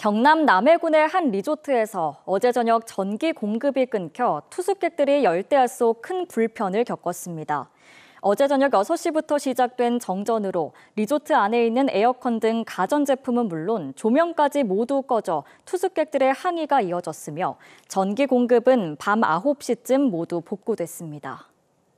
경남 남해군의 한 리조트에서 어제 저녁 전기 공급이 끊겨 투숙객들이 열대야 속 큰 불편을 겪었습니다. 어제 저녁 6시부터 시작된 정전으로 리조트 안에 있는 에어컨 등 가전제품은 물론 조명까지 모두 꺼져 투숙객들의 항의가 이어졌으며 전기 공급은 밤 9시쯤 모두 복구됐습니다.